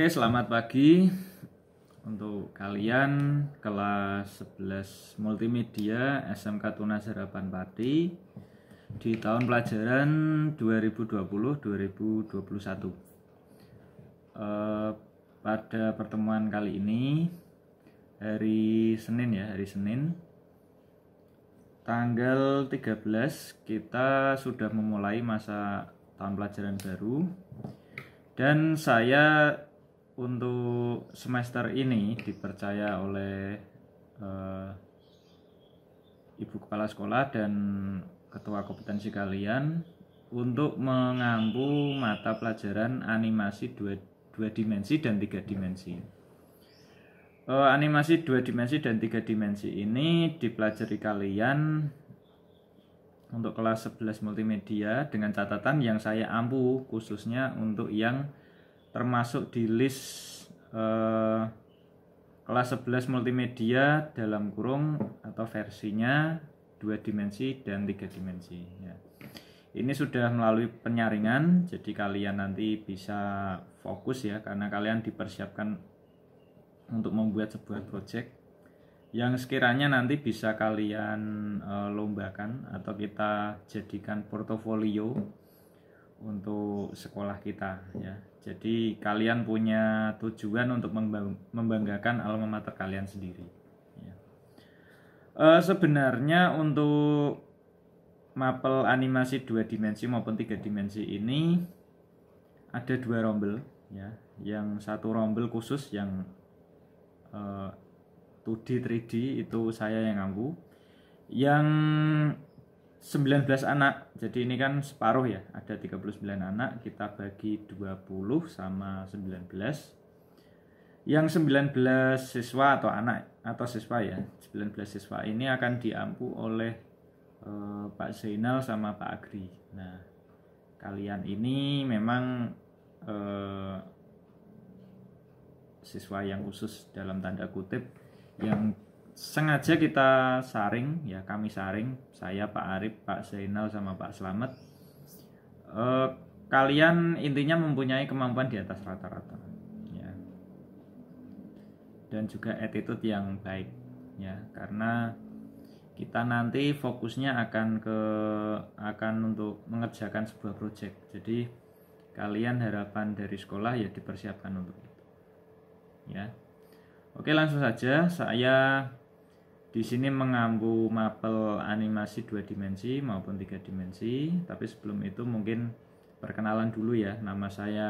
Oke, selamat pagi untuk kalian kelas 11 Multimedia SMK Tunas Harapan Pati di tahun pelajaran 2020-2021. Eh, pada pertemuan kali ini hari Senin ya, hari Senin tanggal 13 kita sudah memulai masa tahun pelajaran baru dan saya untuk semester ini dipercaya oleh uh, ibu kepala sekolah dan ketua kompetensi kalian untuk mengampu mata pelajaran animasi dua, dua dimensi dan tiga dimensi. Uh, animasi dua dimensi dan tiga dimensi ini dipelajari kalian untuk kelas 11 multimedia dengan catatan yang saya ampu khususnya untuk yang termasuk di list eh, kelas 11 multimedia dalam kurung atau versinya dua dimensi dan tiga dimensi ya. ini sudah melalui penyaringan jadi kalian nanti bisa fokus ya karena kalian dipersiapkan untuk membuat sebuah project yang sekiranya nanti bisa kalian e, lombakan atau kita jadikan portofolio untuk sekolah kita ya. Jadi kalian punya tujuan untuk membanggakan alma mater kalian sendiri. Ya. E, sebenarnya untuk mapel animasi dua dimensi maupun tiga dimensi ini ada dua rombel ya, yang satu rombel khusus yang e, 2D 3D itu saya yang nganggu. Yang 19 anak. Jadi ini kan separuh ya. Ada 39 anak, kita bagi 20 sama 19. Yang 19 siswa atau anak atau siswa ya. 19 siswa ini akan diampu oleh eh, Pak Zainal sama Pak Agri. Nah, kalian ini memang eh, siswa yang khusus dalam tanda kutip yang sengaja kita saring ya kami saring saya Pak Arif Pak Zainal sama Pak Slamet e, kalian intinya mempunyai kemampuan di atas rata-rata ya dan juga attitude yang baik ya karena kita nanti fokusnya akan ke akan untuk mengerjakan sebuah proyek jadi kalian harapan dari sekolah ya dipersiapkan untuk itu ya oke langsung saja saya di sini mengambu mapel animasi dua dimensi maupun tiga dimensi. Tapi sebelum itu mungkin perkenalan dulu ya. Nama saya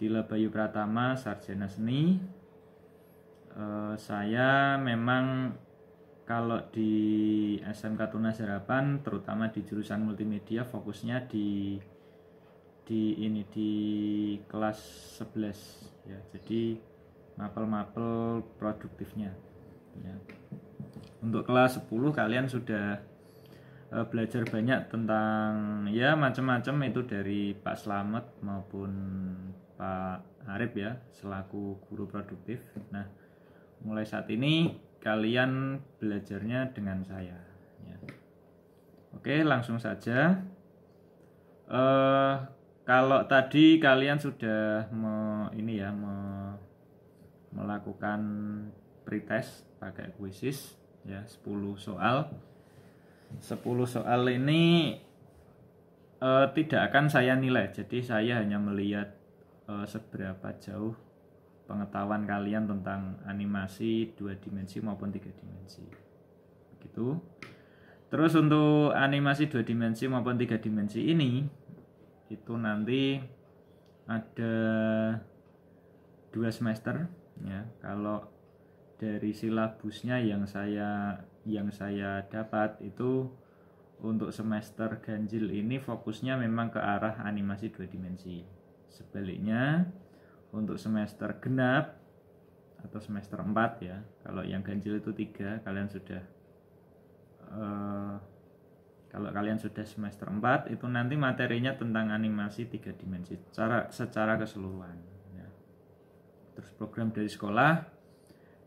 Dila Bayu Pratama, sarjana seni. Eh, saya memang kalau di SMK Tunas Harapan, terutama di jurusan multimedia, fokusnya di di ini di kelas 11 ya. Jadi mapel-mapel produktifnya. Ya untuk kelas 10 kalian sudah uh, belajar banyak tentang ya macam-macam itu dari Pak Slamet maupun Pak Arif ya selaku guru produktif. Nah, mulai saat ini kalian belajarnya dengan saya. Ya. Oke, langsung saja. Uh, kalau tadi kalian sudah me, ini ya me, melakukan pretest pakai kuisis ya 10 soal 10 soal ini uh, tidak akan saya nilai jadi saya hanya melihat uh, seberapa jauh pengetahuan kalian tentang animasi dua dimensi maupun tiga dimensi gitu terus untuk animasi dua dimensi maupun tiga dimensi ini itu nanti ada dua semester ya kalau dari silabusnya yang saya yang saya dapat itu untuk semester ganjil ini fokusnya memang ke arah animasi dua dimensi. Sebaliknya untuk semester genap atau semester 4 ya, kalau yang ganjil itu tiga kalian sudah uh, kalau kalian sudah semester 4 itu nanti materinya tentang animasi tiga dimensi secara secara keseluruhan ya. Terus program dari sekolah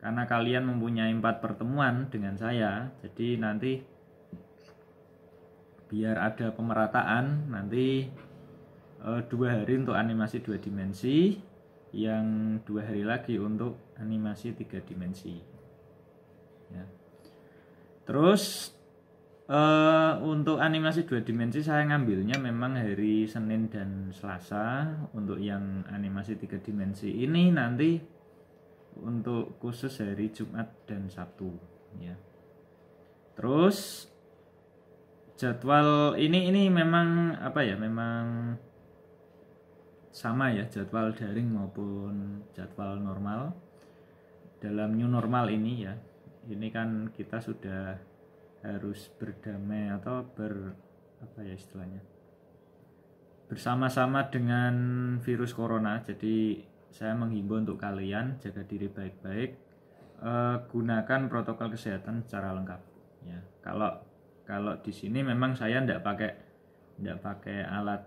karena kalian mempunyai empat pertemuan dengan saya jadi nanti biar ada pemerataan nanti eh, dua hari untuk animasi dua dimensi yang dua hari lagi untuk animasi tiga dimensi ya. terus uh, untuk animasi dua dimensi saya ngambilnya memang hari Senin dan Selasa untuk yang animasi tiga dimensi ini nanti untuk khusus hari Jumat dan Sabtu ya. Terus jadwal ini ini memang apa ya memang sama ya jadwal daring maupun jadwal normal dalam new normal ini ya ini kan kita sudah harus berdamai atau ber apa ya istilahnya bersama-sama dengan virus corona jadi saya menghimbau untuk kalian jaga diri baik-baik uh, gunakan protokol kesehatan secara lengkap ya kalau kalau di sini memang saya tidak pakai tidak pakai alat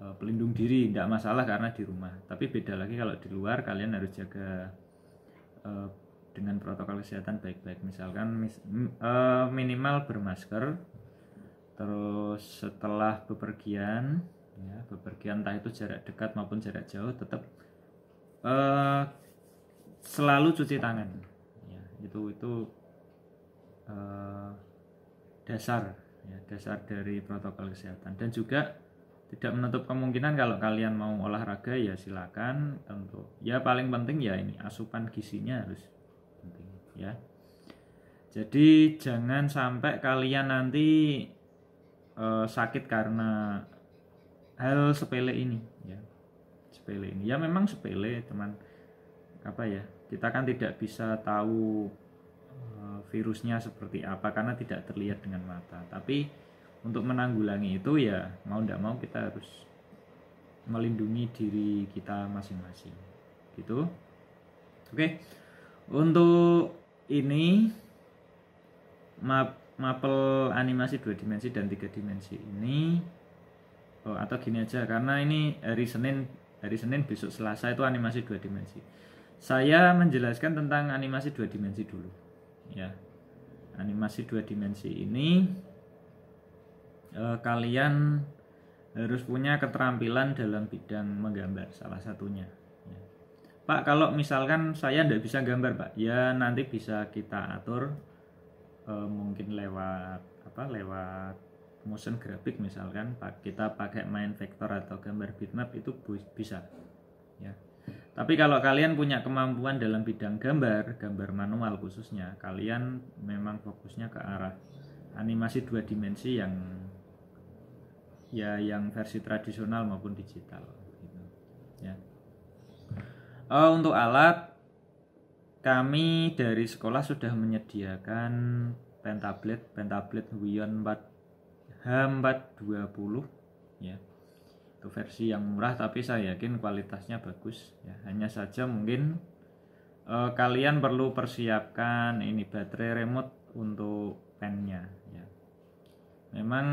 uh, pelindung diri tidak masalah karena di rumah tapi beda lagi kalau di luar kalian harus jaga uh, dengan protokol kesehatan baik-baik misalkan mis, uh, minimal bermasker terus setelah bepergian ya bepergian entah itu jarak dekat maupun jarak jauh tetap Eh, selalu cuci tangan ya, itu itu uh, dasar ya, dasar dari protokol kesehatan dan juga tidak menutup kemungkinan kalau kalian mau olahraga ya silakan tentu. ya paling penting ya ini asupan gizinya harus penting ya jadi jangan sampai kalian nanti eh, sakit karena hal sepele ini ya sepele ini ya memang sepele teman apa ya kita kan tidak bisa tahu eh, virusnya seperti apa karena tidak terlihat dengan mata tapi untuk menanggulangi itu ya mau tidak mau kita harus melindungi diri kita masing-masing gitu oke untuk ini map mapel animasi dua dimensi dan tiga dimensi ini oh, atau gini aja karena ini hari Senin hari Senin besok Selasa itu animasi dua dimensi saya menjelaskan tentang animasi dua dimensi dulu ya animasi dua dimensi ini eh, kalian harus punya keterampilan dalam bidang menggambar salah satunya ya. Pak kalau misalkan saya tidak bisa gambar Pak ya nanti bisa kita atur eh, mungkin lewat apa lewat motion graphic misalkan kita pakai main vektor atau gambar bitmap itu bisa ya tapi kalau kalian punya kemampuan dalam bidang gambar gambar manual khususnya kalian memang fokusnya ke arah animasi dua dimensi yang ya yang versi tradisional maupun digital gitu ya uh, untuk alat kami dari sekolah sudah menyediakan pentablet pentablet Wion 4 H420 ya. Itu versi yang murah tapi saya yakin kualitasnya bagus ya. Hanya saja mungkin eh, kalian perlu persiapkan ini baterai remote untuk pennya ya. Memang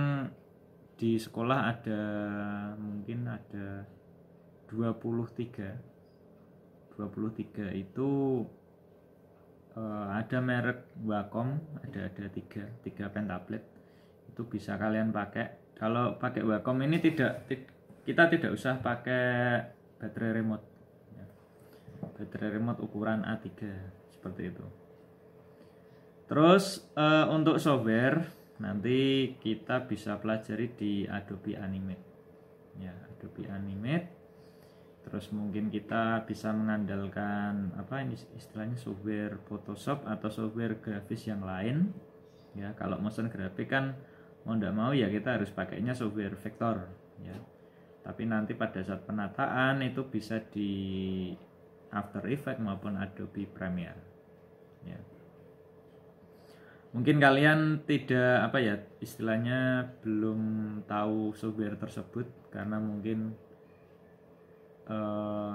di sekolah ada mungkin ada 23 23 itu eh, ada merek Wacom ada ada tiga tiga pen tablet itu bisa kalian pakai kalau pakai Wacom ini tidak kita tidak usah pakai baterai remote ya. baterai remote ukuran A3 seperti itu terus eh, untuk software nanti kita bisa pelajari di Adobe Animate ya Adobe Animate terus mungkin kita bisa mengandalkan apa ini istilahnya software Photoshop atau software grafis yang lain ya kalau motion graphic kan mau tidak mau ya kita harus pakainya software vektor ya tapi nanti pada saat penataan itu bisa di After Effects maupun Adobe Premiere ya mungkin kalian tidak apa ya istilahnya belum tahu software tersebut karena mungkin eh,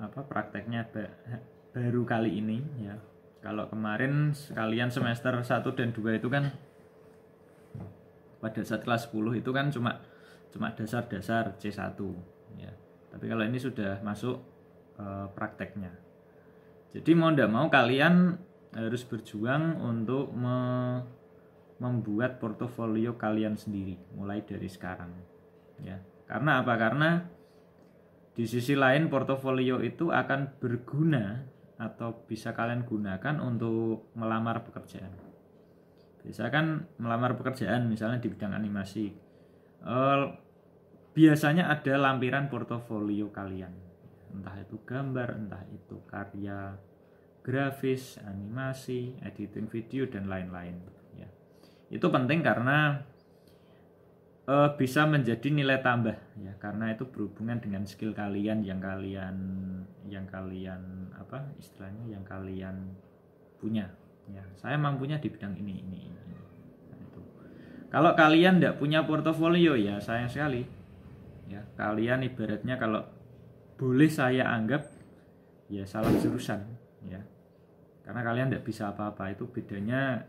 apa prakteknya baru kali ini ya kalau kemarin sekalian semester 1 dan 2 itu kan pada saat kelas 10 itu kan cuma cuma dasar-dasar C1 ya. Tapi kalau ini sudah masuk e, prakteknya. Jadi mau tidak mau kalian harus berjuang untuk me, membuat portofolio kalian sendiri mulai dari sekarang ya. Karena apa? Karena di sisi lain portofolio itu akan berguna atau bisa kalian gunakan untuk melamar pekerjaan. Ya, saya kan melamar pekerjaan misalnya di bidang animasi. Eh, biasanya ada lampiran portofolio kalian. Entah itu gambar, entah itu karya grafis, animasi, editing video dan lain-lain ya. Itu penting karena uh, bisa menjadi nilai tambah ya karena itu berhubungan dengan skill kalian yang kalian yang kalian apa istilahnya yang kalian punya ya saya mampunya di bidang ini ini ini, Nah, itu. kalau kalian tidak punya portofolio ya sayang sekali ya kalian ibaratnya kalau boleh saya anggap ya salah jurusan ya karena kalian tidak bisa apa-apa itu bedanya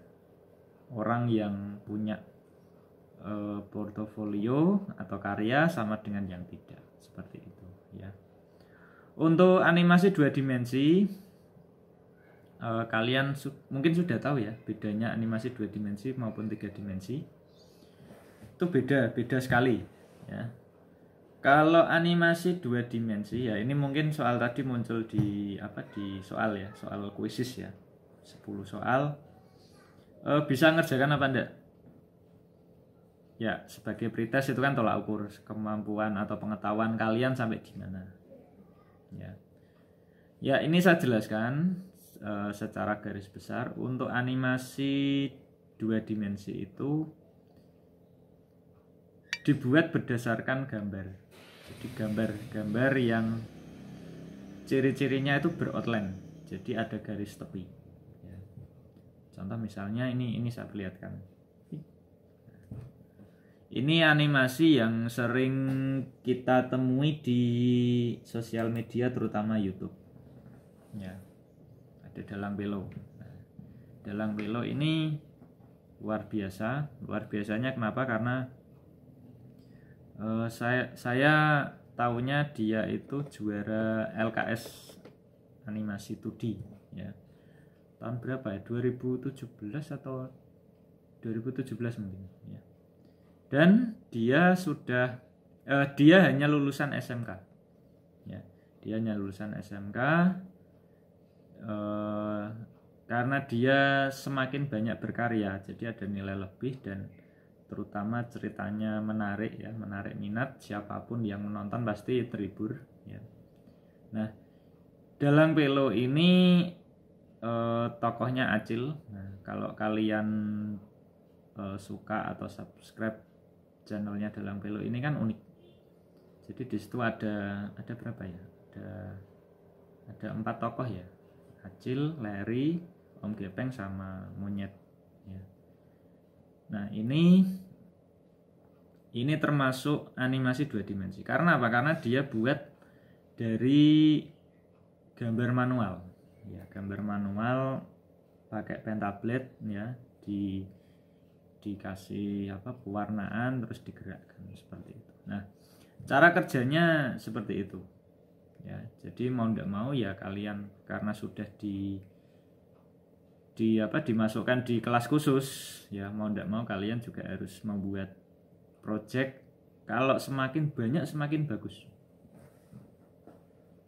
orang yang punya e, portofolio atau karya sama dengan yang tidak seperti itu ya untuk animasi dua dimensi uh, kalian su mungkin sudah tahu ya bedanya animasi dua dimensi maupun tiga dimensi itu beda beda sekali ya kalau animasi dua dimensi ya ini mungkin soal tadi muncul di apa di soal ya soal kuisis ya 10 soal uh, bisa ngerjakan apa enggak ya sebagai pretest itu kan tolak ukur kemampuan atau pengetahuan kalian sampai di mana ya ya ini saya jelaskan Eh, secara garis besar untuk animasi dua dimensi itu dibuat berdasarkan gambar. Jadi gambar-gambar yang ciri-cirinya itu beroutline. Jadi ada garis tepi. Ya. Contoh misalnya ini ini saya perlihatkan. Ini animasi yang sering kita temui di sosial media terutama YouTube. Ya di dalam belo dalam belo ini luar biasa luar biasanya kenapa karena uh, saya saya tahunya dia itu juara LKS animasi 2D ya tahun berapa ya 2017 atau 2017 mungkin ya dan dia sudah uh, dia hanya lulusan SMK ya dia hanya lulusan SMK Eh, karena dia semakin banyak berkarya jadi ada nilai lebih dan terutama ceritanya menarik ya menarik minat siapapun yang menonton pasti terhibur ya nah dalam pelo ini eh, tokohnya acil nah, kalau kalian eh, suka atau subscribe channelnya dalam pelo ini kan unik jadi di situ ada ada berapa ya ada ada empat tokoh ya Acil, Larry, Om Gepeng sama Monyet. Ya. Nah ini ini termasuk animasi dua dimensi. Karena apa? Karena dia buat dari gambar manual. Ya, gambar manual pakai pen tablet ya di dikasih apa pewarnaan terus digerakkan seperti itu. Nah, cara kerjanya seperti itu ya jadi mau tidak mau ya kalian karena sudah di di apa dimasukkan di kelas khusus ya mau tidak mau kalian juga harus membuat project kalau semakin banyak semakin bagus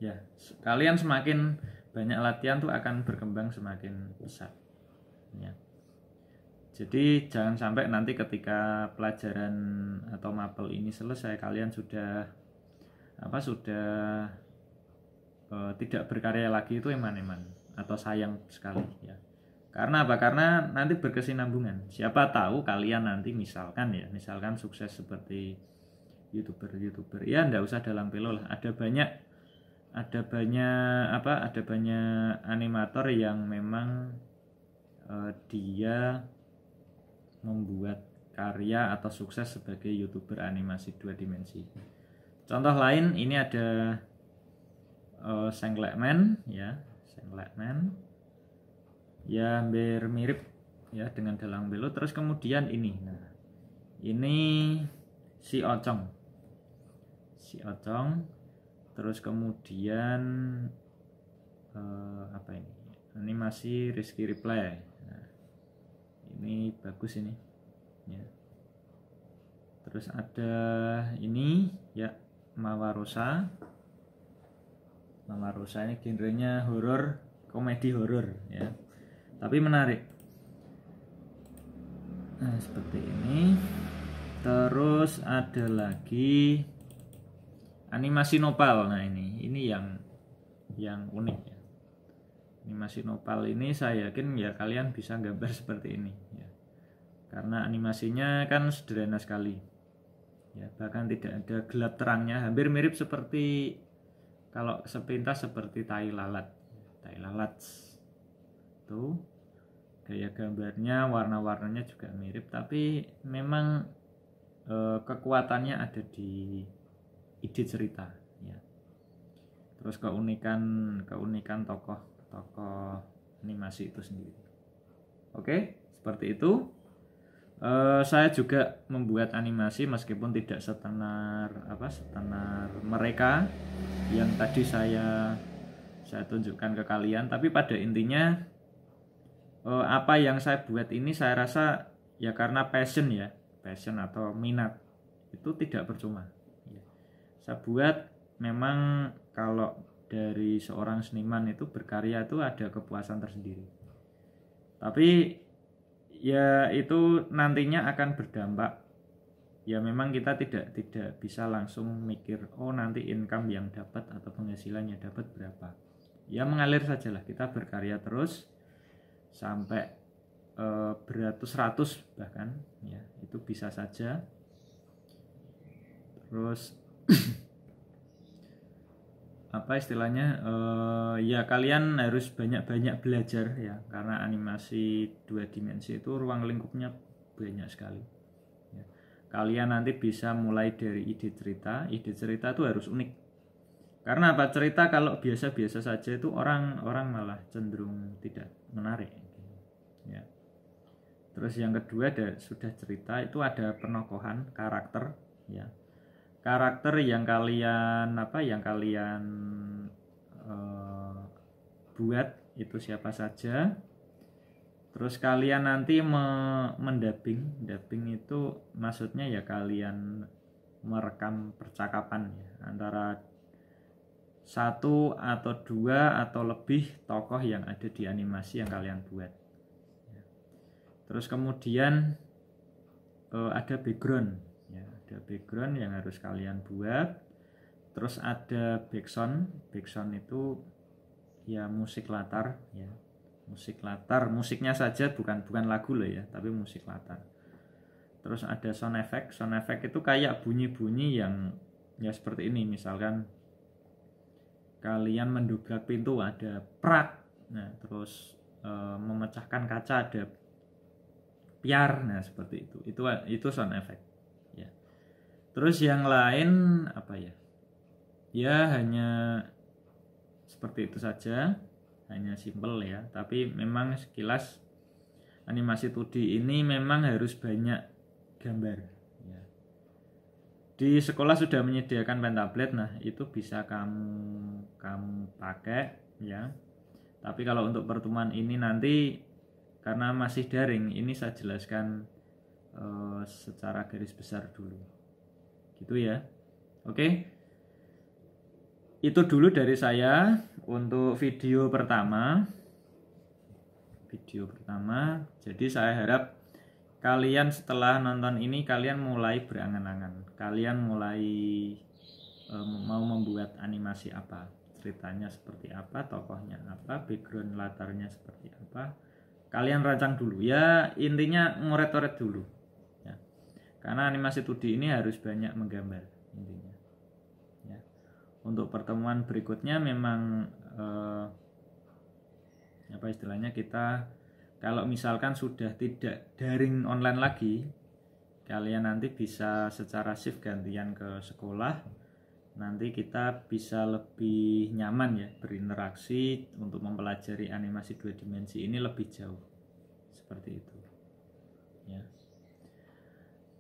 ya kalian semakin banyak latihan tuh akan berkembang semakin besar ya jadi jangan sampai nanti ketika pelajaran atau mapel ini selesai kalian sudah apa sudah uh, tidak berkarya lagi itu eman-eman atau sayang sekali ya karena apa karena nanti berkesinambungan siapa tahu kalian nanti misalkan ya misalkan sukses seperti youtuber youtuber ya ndak usah dalam pelo lah ada banyak ada banyak apa ada banyak animator yang memang uh, dia membuat karya atau sukses sebagai youtuber animasi dua dimensi contoh lain ini ada uh, eh, men, ya men, ya hampir mirip ya dengan dalang belo terus kemudian ini nah ini si ocong si ocong terus kemudian uh, apa ini ini masih risky Reply nah, ini bagus ini ya terus ada ini ya Mawarosa Mama Rosa ini genrenya horor, komedi horor ya. Tapi menarik. Nah, seperti ini. Terus ada lagi animasi nopal. Nah, ini ini yang yang unik ya. Animasi nopal ini saya yakin ya kalian bisa gambar seperti ini ya. Karena animasinya kan sederhana sekali. Ya, bahkan tidak ada gelap terangnya, hampir mirip seperti kalau sepintas seperti tai lalat tai lalat tuh gaya gambarnya warna-warnanya juga mirip tapi memang e, kekuatannya ada di ide cerita ya terus keunikan keunikan tokoh tokoh animasi itu sendiri oke seperti itu Uh, saya juga membuat animasi meskipun tidak setenar apa setenar mereka yang tadi saya saya tunjukkan ke kalian tapi pada intinya uh, apa yang saya buat ini saya rasa ya karena passion ya passion atau minat itu tidak percuma ya. saya buat memang kalau dari seorang seniman itu berkarya itu ada kepuasan tersendiri tapi ya itu nantinya akan berdampak ya memang kita tidak tidak bisa langsung mikir oh nanti income yang dapat atau penghasilannya dapat berapa ya mengalir sajalah kita berkarya terus sampai e, eh, beratus-ratus bahkan ya itu bisa saja terus apa istilahnya uh, ya kalian harus banyak-banyak belajar ya karena animasi dua dimensi itu ruang lingkupnya banyak sekali ya. kalian nanti bisa mulai dari ide cerita ide cerita itu harus unik karena apa cerita kalau biasa-biasa saja itu orang-orang malah cenderung tidak menarik ya terus yang kedua ada sudah cerita itu ada penokohan karakter ya karakter yang kalian apa yang kalian uh, buat itu siapa saja terus kalian nanti me mendaping daping itu maksudnya ya kalian merekam percakapan ya antara satu atau dua atau lebih tokoh yang ada di animasi yang kalian buat terus kemudian uh, ada background ada background yang harus kalian buat terus ada background background itu ya musik latar ya musik latar musiknya saja bukan bukan lagu loh ya tapi musik latar terus ada sound effect sound effect itu kayak bunyi-bunyi yang ya seperti ini misalkan kalian mendobrak pintu ada prak nah terus e, memecahkan kaca ada piar nah seperti itu itu itu sound effect terus yang lain apa ya ya hanya seperti itu saja hanya simple ya tapi memang sekilas animasi 2D ini memang harus banyak gambar ya. di sekolah sudah menyediakan pen tablet nah itu bisa kamu kamu pakai ya tapi kalau untuk pertemuan ini nanti karena masih daring ini saya jelaskan eh, secara garis besar dulu Gitu ya. Oke. Itu dulu dari saya untuk video pertama. Video pertama. Jadi saya harap kalian setelah nonton ini kalian mulai berangan-angan. Kalian mulai um, mau membuat animasi apa? Ceritanya seperti apa? Tokohnya apa? Background latarnya seperti apa? Kalian rancang dulu ya, intinya ngoret ngoret dulu karena animasi 2D ini harus banyak menggambar intinya. Ya. Untuk pertemuan berikutnya memang eh, apa istilahnya kita kalau misalkan sudah tidak daring online lagi, kalian nanti bisa secara shift gantian ke sekolah. Nanti kita bisa lebih nyaman ya berinteraksi untuk mempelajari animasi dua dimensi ini lebih jauh. Seperti itu. Ya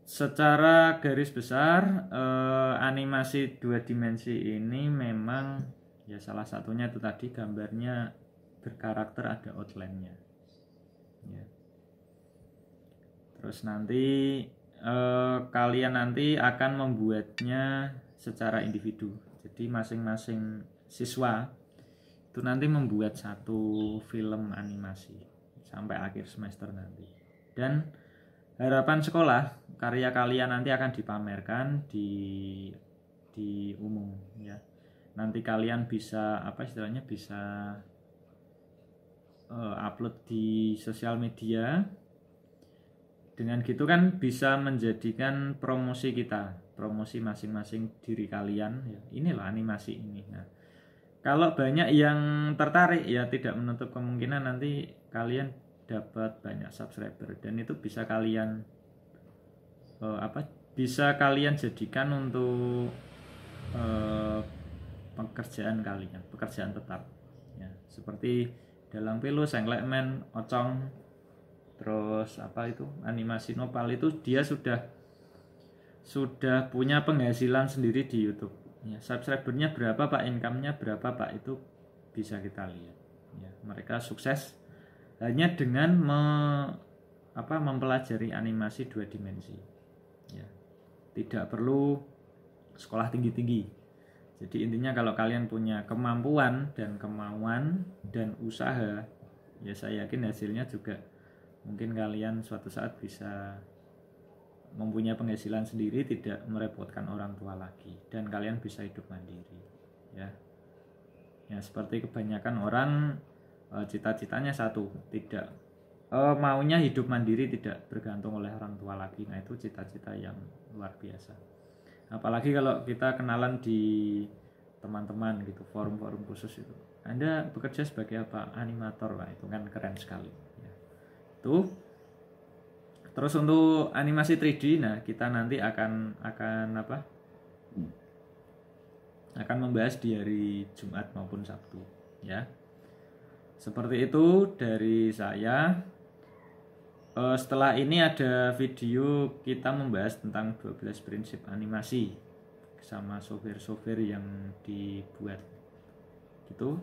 secara garis besar eh, animasi dua dimensi ini memang ya salah satunya itu tadi gambarnya berkarakter ada outline-nya ya. terus nanti eh, kalian nanti akan membuatnya secara individu jadi masing-masing siswa itu nanti membuat satu film animasi sampai akhir semester nanti dan Harapan sekolah karya kalian nanti akan dipamerkan di di umum ya. Nanti kalian bisa apa istilahnya bisa uh, upload di sosial media. Dengan gitu kan bisa menjadikan promosi kita, promosi masing-masing diri kalian ya. Inilah animasi ini. Nah, kalau banyak yang tertarik ya tidak menutup kemungkinan nanti kalian dapat banyak subscriber dan itu bisa kalian uh, apa bisa kalian jadikan untuk uh, pekerjaan kalian pekerjaan tetap ya seperti dalam pilu senglekmen ocong terus apa itu animasi nopal itu dia sudah sudah punya penghasilan sendiri di YouTube ya subscribernya berapa pak income-nya berapa pak itu bisa kita lihat ya mereka sukses hanya dengan me, apa, mempelajari animasi dua dimensi. Ya. Tidak perlu sekolah tinggi-tinggi. Jadi intinya kalau kalian punya kemampuan dan kemauan dan usaha, ya saya yakin hasilnya juga mungkin kalian suatu saat bisa mempunyai penghasilan sendiri tidak merepotkan orang tua lagi dan kalian bisa hidup mandiri ya ya seperti kebanyakan orang Eh, cita-citanya satu tidak eh, maunya hidup mandiri tidak bergantung oleh orang tua lagi nah itu cita-cita yang luar biasa apalagi kalau kita kenalan di teman-teman gitu forum-forum khusus itu anda bekerja sebagai apa animator lah itu kan keren sekali ya. tuh terus untuk animasi 3D nah kita nanti akan akan apa hmm. akan membahas di hari Jumat maupun Sabtu ya seperti itu dari saya. Eh, setelah ini ada video kita membahas tentang 12 prinsip animasi sama software-software yang dibuat. Gitu.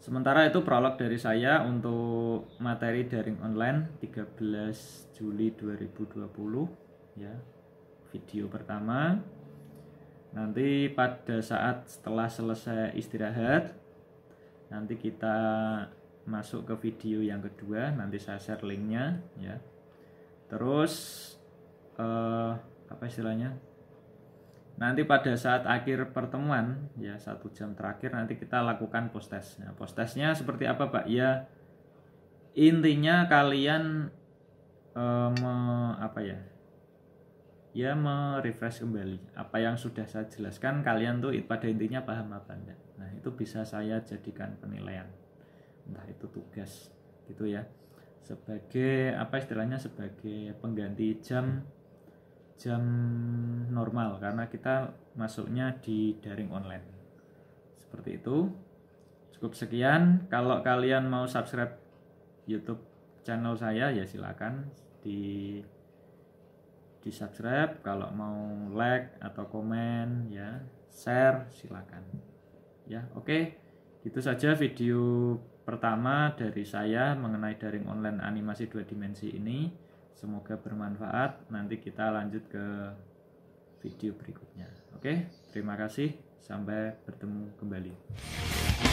Sementara itu prolog dari saya untuk materi daring online 13 Juli 2020 ya. Video pertama. Nanti pada saat setelah selesai istirahat nanti kita masuk ke video yang kedua nanti saya share linknya ya terus eh, apa istilahnya nanti pada saat akhir pertemuan ya satu jam terakhir nanti kita lakukan post test nah, post testnya seperti apa pak ya intinya kalian eh, me, apa ya ya merefresh kembali apa yang sudah saya jelaskan kalian tuh pada intinya paham apa enggak nah itu bisa saya jadikan penilaian entah itu tugas gitu ya sebagai apa istilahnya sebagai pengganti jam jam normal karena kita masuknya di daring online seperti itu cukup sekian kalau kalian mau subscribe YouTube channel saya ya silakan di di subscribe kalau mau like atau komen ya share silakan ya oke okay. itu saja video Pertama dari saya mengenai daring online animasi dua dimensi ini. Semoga bermanfaat. Nanti kita lanjut ke video berikutnya. Oke, terima kasih. Sampai bertemu kembali.